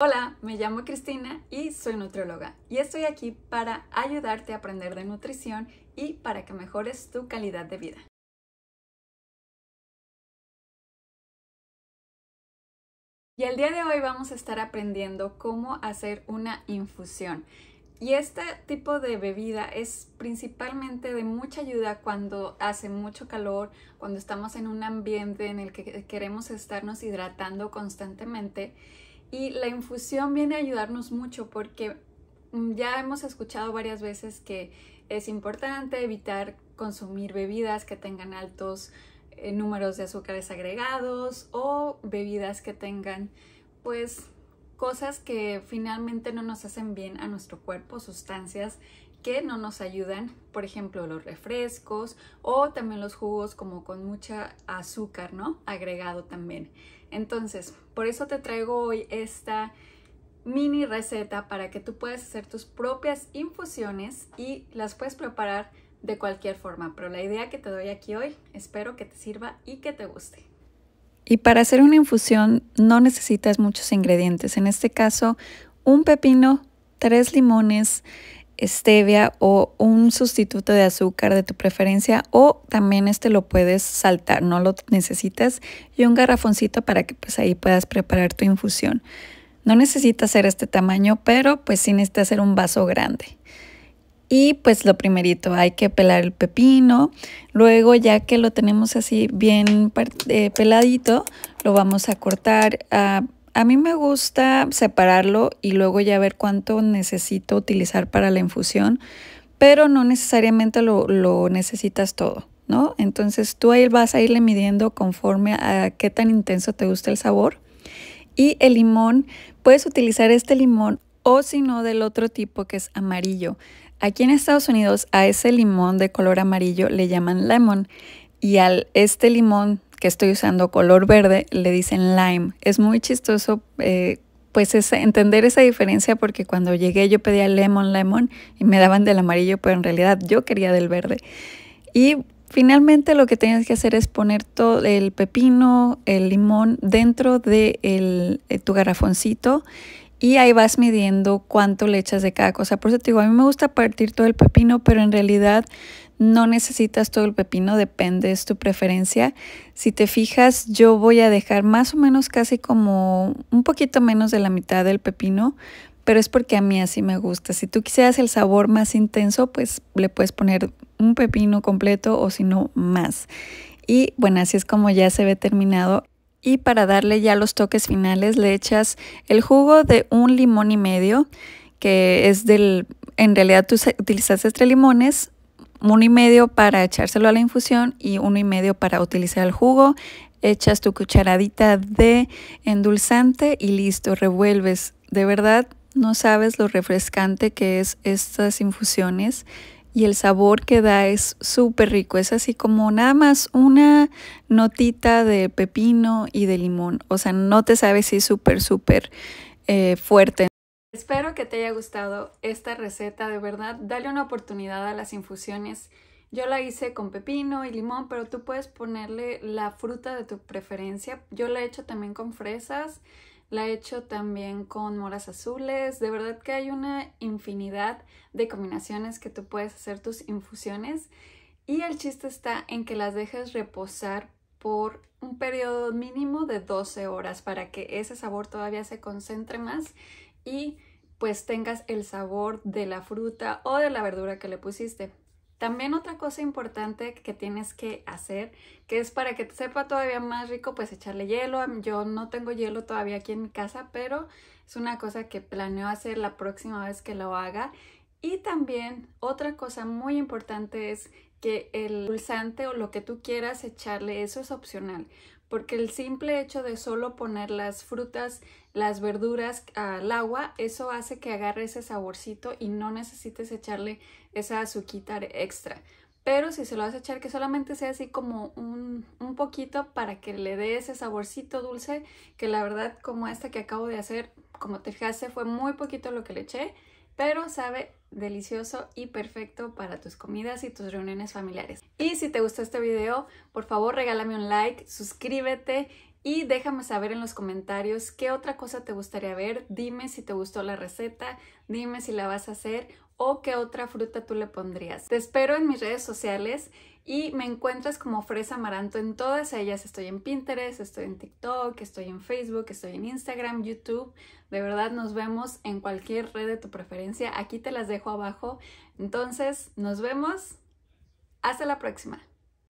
Hola, me llamo Cristina y soy nutrióloga y estoy aquí para ayudarte a aprender de nutrición y para que mejores tu calidad de vida. Y el día de hoy vamos a estar aprendiendo cómo hacer una infusión. Y este tipo de bebida es principalmente de mucha ayuda cuando hace mucho calor, cuando estamos en un ambiente en el que queremos estarnos hidratando constantemente y la infusión viene a ayudarnos mucho porque mm, ya hemos escuchado varias veces que es importante evitar consumir bebidas que tengan altos eh, números de azúcares agregados o bebidas que tengan pues cosas que finalmente no nos hacen bien a nuestro cuerpo, sustancias que no nos ayudan, por ejemplo, los refrescos o también los jugos como con mucha azúcar, ¿no? Agregado también. Entonces, por eso te traigo hoy esta mini receta para que tú puedas hacer tus propias infusiones y las puedes preparar de cualquier forma. Pero la idea que te doy aquí hoy, espero que te sirva y que te guste. Y para hacer una infusión no necesitas muchos ingredientes. En este caso, un pepino, tres limones, estevia o un sustituto de azúcar de tu preferencia o también este lo puedes saltar, no lo necesitas y un garrafoncito para que pues ahí puedas preparar tu infusión. No necesitas ser este tamaño, pero pues sí necesitas hacer un vaso grande. Y pues lo primerito, hay que pelar el pepino. Luego ya que lo tenemos así bien eh, peladito, lo vamos a cortar a ah, a mí me gusta separarlo y luego ya ver cuánto necesito utilizar para la infusión, pero no necesariamente lo, necesitas todo, ¿no? Entonces tú ahí vas a irle midiendo conforme a qué tan intenso te gusta el sabor. Y el limón, puedes utilizar este limón o si no del otro tipo que es amarillo. Aquí en Estados Unidos a ese limón de color amarillo le llaman lemon y al este limón que estoy usando color verde le dicen lime. Es muy chistoso eh, pues es entender esa diferencia porque cuando llegué yo pedía lemon, lemon y me daban del amarillo, pero en realidad yo quería del verde. Y finalmente lo que tienes que hacer es poner todo el pepino, el limón dentro de, el, de eh, tu garrafoncito y ahí vas midiendo cuánto le echas de cada cosa. Por eso te digo, a mí me gusta partir todo el pepino, pero en realidad no necesitas todo el pepino, depende, es tu preferencia. Si te fijas, yo voy a dejar más o menos casi como un poquito menos de la mitad del pepino, pero es porque a mí así me gusta. Si tú quisieras el sabor más intenso, pues le puedes poner un pepino completo o si no, más. Y bueno, así es como ya se ve terminado. Y para darle ya los toques finales, le echas el jugo de un limón y medio, que es del, en realidad tú utilizaste tres limones, uno y medio para echárselo a la infusión y uno y medio para utilizar el jugo. Echas tu cucharadita de endulzante y listo, revuelves. De verdad, no sabes lo refrescante que es estas infusiones y el sabor que da es súper rico. Es así como nada más una notita de pepino y de limón. O sea, no te sabes si es súper, súper eh, fuerte. Espero que te haya gustado esta receta, de verdad, dale una oportunidad a las infusiones. Yo la hice con pepino y limón, pero tú puedes ponerle la fruta de tu preferencia. Yo la he hecho también con fresas, la he hecho también con moras azules. De verdad que hay una infinidad de combinaciones que tú puedes hacer tus infusiones. Y el chiste está en que las dejes reposar por un periodo mínimo de 12 horas para que ese sabor todavía se concentre más y pues tengas el sabor de la fruta o de la verdura que le pusiste. También otra cosa importante que tienes que hacer, que es para que te sepa todavía más rico, pues echarle hielo. Yo no tengo hielo todavía aquí en mi casa, pero es una cosa que planeo hacer la próxima vez que lo haga. Y también otra cosa muy importante es que el pulsante o lo que tú quieras echarle, eso es opcional porque el simple hecho de solo poner las frutas, las verduras al agua, eso hace que agarre ese saborcito y no necesites echarle esa azuquita extra. Pero si se lo vas a echar, que solamente sea así como un, poquito para que le dé ese saborcito dulce, que la verdad como esta que acabo de hacer, como te fijaste, fue muy poquito lo que le eché, pero sabe delicioso y perfecto para tus comidas y tus reuniones familiares. Y si te gustó este video, por favor regálame un like, suscríbete y déjame saber en los comentarios qué otra cosa te gustaría ver. Dime si te gustó la receta, dime si la vas a hacer o qué otra fruta tú le pondrías. Te espero en mis redes sociales y me encuentras como Fresa Amaranto en todas ellas. Estoy en Pinterest, estoy en TikTok, estoy en Facebook, estoy en Instagram, YouTube. De verdad nos vemos en cualquier red de tu preferencia. Aquí te las dejo abajo. Entonces, nos vemos. Hasta la próxima.